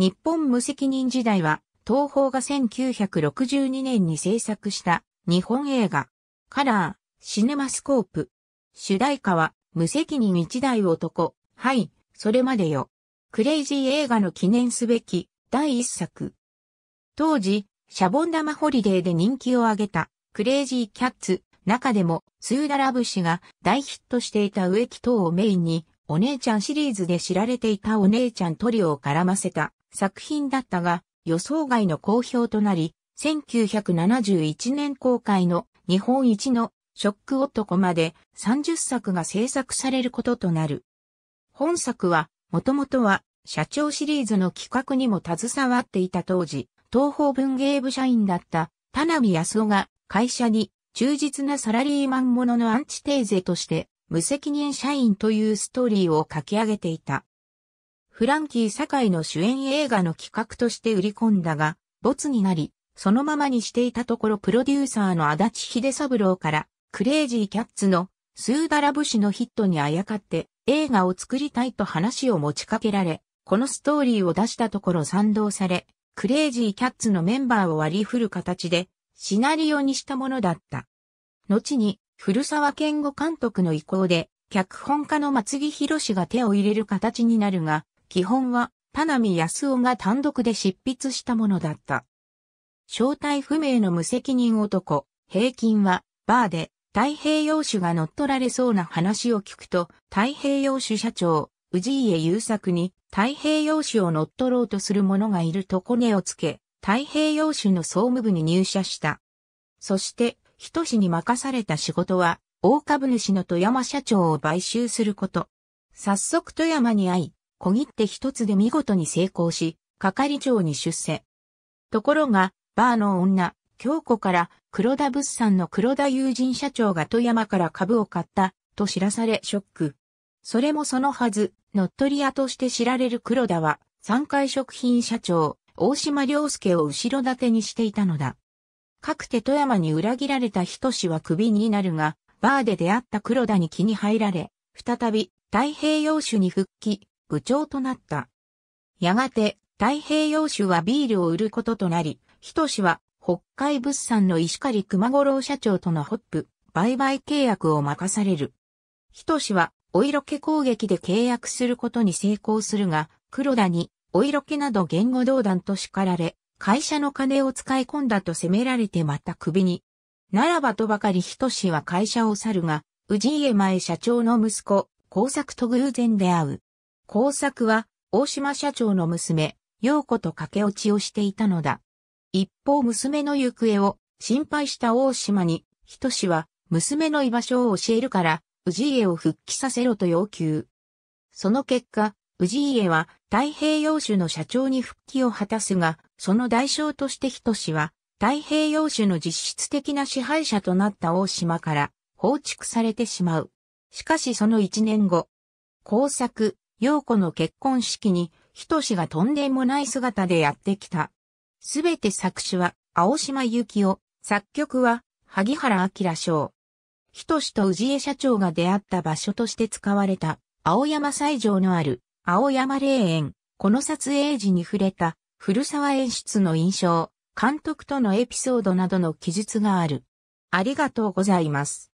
日本無責任時代は、東宝が1962年に制作した日本映画、カラー、シネマスコープ。主題歌は、無責任一代男、はい、それまでよ。クレイジー映画の記念すべき第一作。当時、シャボン玉ホリデーで人気を上げたクレイジーキャッツ、中でもスーダラブ氏が大ヒットしていた植木等をメインに、お姉ちゃんシリーズで知られていたお姉ちゃんトリオを絡ませた作品だったが、予想外の好評となり、1971年公開の日本一のショック男まで30作が制作されることとなる。本作は、もともとは社長シリーズの企画にも携わっていた当時、東方文芸部社員だった田波康夫が会社に忠実なサラリーマンもののアンチテーゼとして無責任社員というストーリーを書き上げていた。フランキー堺の主演映画の企画として売り込んだが、没になり、そのままにしていたところプロデューサーの足立秀三郎から、クレイジーキャッツのスーダラシのヒットにあやかって映画を作りたいと話を持ちかけられ、このストーリーを出したところ賛同され、クレイジーキャッツのメンバーを割り振る形でシナリオにしたものだった。後に古沢健吾監督の意向で脚本家の松木博が手を入れる形になるが、基本は田波康夫が単独で執筆したものだった。正体不明の無責任男、平均は、バーで、太平洋酒が乗っ取られそうな話を聞くと、太平洋酒社長、氏家優作に、太平洋酒を乗っ取ろうとする者がいるとコネをつけ、太平洋酒の総務部に入社した。そして、人氏に任された仕事は、大株主の富山社長を買収すること。早速富山に会い、小切手一つで見事に成功し、係長に出世。ところが、バーの女、京子から黒田物産の黒田友人社長が富山から株を買ったと知らされショック。それもそのはず、乗っ取り屋として知られる黒田は、三階食品社長、大島良介を後ろ盾にしていたのだ。かくて富山に裏切られた人志は首になるが、バーで出会った黒田に気に入られ、再び太平洋酒に復帰、部長となった。やがて、太平洋州はビールを売ることとなり、人氏は北海物産の石狩熊五郎社長とのホップ、売買契約を任される。人氏は、お色気攻撃で契約することに成功するが、黒田に、お色気など言語道断と叱られ、会社の金を使い込んだと責められてまた首に。ならばとばかり人氏は会社を去るが、氏家前社長の息子、工作と偶然出会う。工作は、大島社長の娘、陽子と駆け落ちをしていたのだ。一方娘の行方を心配した大島に、人志は娘の居場所を教えるから、氏家を復帰させろと要求。その結果、氏家は太平洋州の社長に復帰を果たすが、その代償として人志は、太平洋州の実質的な支配者となった大島から放逐されてしまう。しかしその一年後、工作、陽子の結婚式に、ひとしがとんでもない姿でやってきた。すべて作詞は、青島幸紀夫、作曲は、萩原明賞。ひとしと氏江社長が出会った場所として使われた、青山斎場のある、青山霊園。この撮影時に触れた、古沢演出の印象、監督とのエピソードなどの記述がある。ありがとうございます。